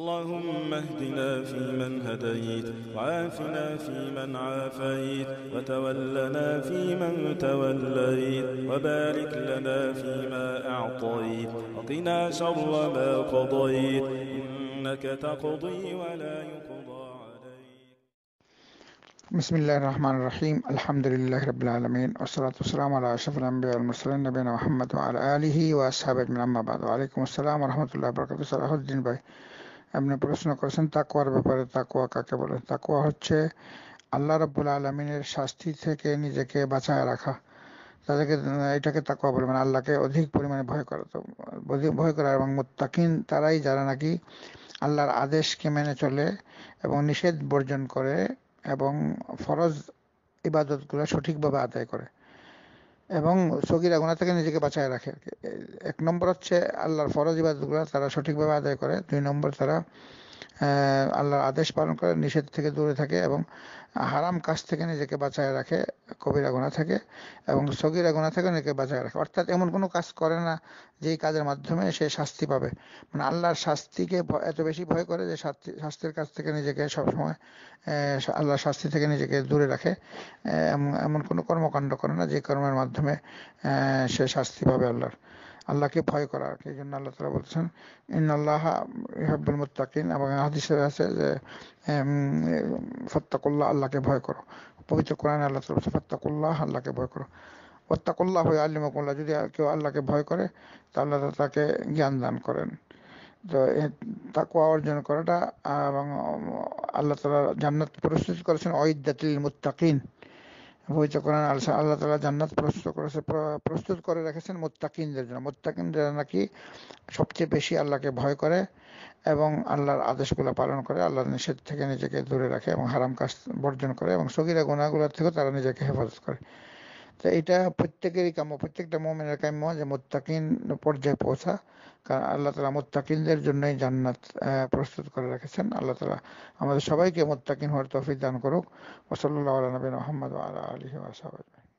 اللهم اهدنا فيمن هديت وعافنا فيمن عافيت وتولنا فيمن توليت وبارك لنا فيما أعطيت وقنا شر ما قضيت إنك تقضي ولا يقضى عليك بسم الله الرحمن الرحيم الحمد لله رب العالمين والصلاة والسلام على أشرف الأنبياء والمرسلين نبينا محمد وعلى آله وأصحابه من أما بعد وعليكم السلام ورحمة الله وبركاته صلاح الدين باي আপনি প্রশ্ন করেছেন তাকুয়ার ব্যাপারে তাকুয়া কাকে বলে তাকুয়া হচ্ছে আল্লাহ রব্বুল আলমিনের শাস্তি থেকে নিজেকে বাঁচায় রাখা তাদেরকে এটাকে তাকওয়া বলে মানে আল্লাহকে অধিক পরিমাণে ভয় করা তো অধিক ভয় করা এবং মোত্তাকিন তারাই যারা নাকি আল্লাহর আদেশকে মেনে চলে এবং নিষেধ বর্জন করে এবং ফরজ ইবাদতগুলো সঠিকভাবে আদায় করে এবং সগিরা গুণা থেকে নিজেকে বাঁচায় রাখে এক নম্বর হচ্ছে আল্লাহর ফরজ ইবাদতগুলো তারা সঠিকভাবে আদায় করে দুই নম্বর তারা আল্লাহর আদেশ পালন করে নিষেধ থেকে দূরে থাকে এবং হারাম কাজ থেকে নিজেকে বাঁচায় রাখে কবিরা গোনা থেকে এবং সগিরা গোনা থেকে নিজেকে বাঁচায় রাখে অর্থাৎ এমন কোনো কাজ করে না যেই কাজের মাধ্যমে সে শাস্তি পাবে মানে আল্লাহর শাস্তিকে এত বেশি ভয় করে যে শাস্তি শাস্তির কাছ থেকে নিজেকে সবসময় আল্লাহর শাস্তি থেকে নিজেকে দূরে রাখে এমন কোনো কর্মকাণ্ড করে না যে কর্মের মাধ্যমে সে শাস্তি পাবে আল্লাহর আল্লাহকে ভয় করা এই জন্য আল্লাহ তালা বলছেন ইন্নআল্লাহ ইহাবুল মুত্তাকিন এবং হাদিসের আছে যে ফত্তাকুল্লাহ আল্লাহকে ভয় করো পবিত্র কোরআন আল্লাহ তালা বলছে ফত্তাকুল্লাহ আল্লাহকে ভয় করো ফত্তাকুল্লাহ হয়ে আল্লিমকুল্লাহ যদি কেউ আল্লাহকে ভয় করে তা আল্লাহ তাকে জ্ঞান দান করেন তো তাকুয়া অর্জন করাটা এবং আল্লাহ তালা জান্নাত প্রস্তুত করেছেন অইদ্দাতিল মুত্তাকিন পবিত্র কোরআন আল্লাহ তালা জান্নাত প্রস্তুত করেছে প্রস্তুত করে রেখেছেন মোত্তাকিনদের জন্য মোত্তাকিন নাকি সবচেয়ে বেশি আল্লাহকে ভয় করে এবং আল্লাহর আদেশগুলো পালন করে আল্লাহর নিষেধ থেকে নিজেকে দূরে রাখে এবং হারাম কাজ বর্জন করে এবং সগিরা গুণাগুলোর থেকেও তারা নিজেকে হেফাজত করে তো এটা প্রত্যেকেরই কাম্য প্রত্যেকটা মোমেনের কাম্য যে মোত্তাকিন পর্যায়ে পৌঁছা কারণ আল্লাহ তালা মোত্তাকিনদের জন্যই জান্নাত প্রস্তুত করে রেখেছেন আল্লাহ তালা আমাদের সবাইকে মোত্তাকিন হওয়ার তফিক দান করুক ওসল্লা আলী মোহাম্মদ আলা আলহিম